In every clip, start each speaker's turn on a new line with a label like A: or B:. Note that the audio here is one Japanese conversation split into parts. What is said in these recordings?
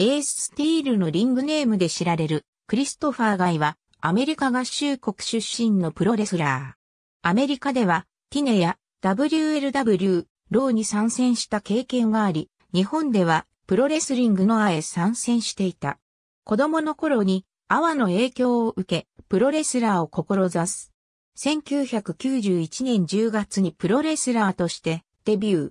A: エーススティールのリングネームで知られるクリストファー・ガイはアメリカ合衆国出身のプロレスラー。アメリカではティネや WLW、ローに参戦した経験があり、日本ではプロレスリングのあへ参戦していた。子供の頃にアワの影響を受け、プロレスラーを志す。1991年10月にプロレスラーとしてデビュー。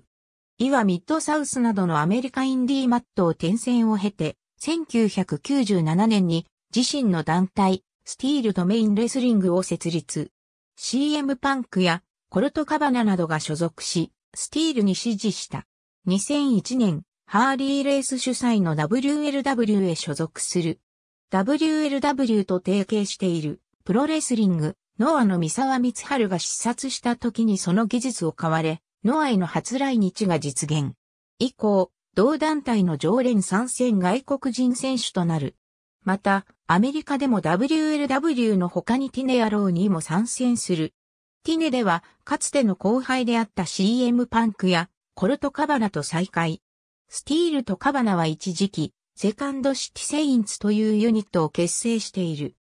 A: 岩ミッドサウスなどのアメリカインディーマットを転戦を経て、1997年に自身の団体、スティールドメインレスリングを設立。CM パンクやコルトカバナなどが所属し、スティールに支持した。2001年、ハーリーレース主催の WLW へ所属する。WLW と提携しているプロレスリング、ノアの三沢光春が視察した時にその技術を買われ、ノアへの初来日が実現。以降、同団体の常連参戦外国人選手となる。また、アメリカでも WLW の他にティネ野郎にも参戦する。ティネでは、かつての後輩であった CM パンクや、コルトカバナと再会。スティールとカバナは一時期、セカンドシティセインツというユニットを結成している。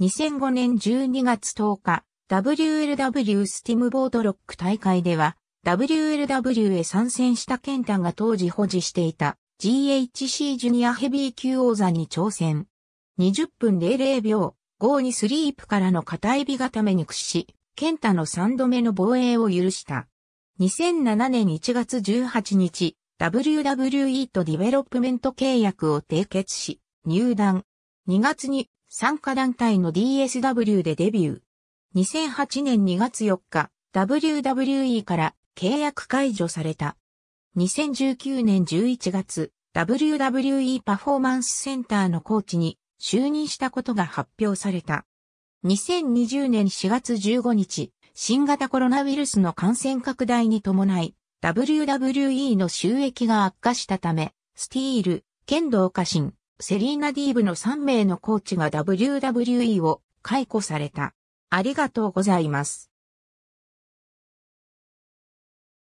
A: 2005年12月10日、WLW スティムボードロック大会では、WLW へ参戦したケンタが当時保持していた GHC ジュニアヘビー級王座に挑戦。20分00秒5にスリープからの片指固めに屈し、ケンタの3度目の防衛を許した。2007年1月18日、WWE とディベロップメント契約を締結し、入団。2月に参加団体の DSW でデビュー。2008年2月4日、WWE から契約解除された。2019年11月、WWE パフォーマンスセンターのコーチに就任したことが発表された。2020年4月15日、新型コロナウイルスの感染拡大に伴い、WWE の収益が悪化したため、スティール、剣道家臣、セリーナ・ディーブの3名のコーチが WWE を解雇された。ありがとうございます。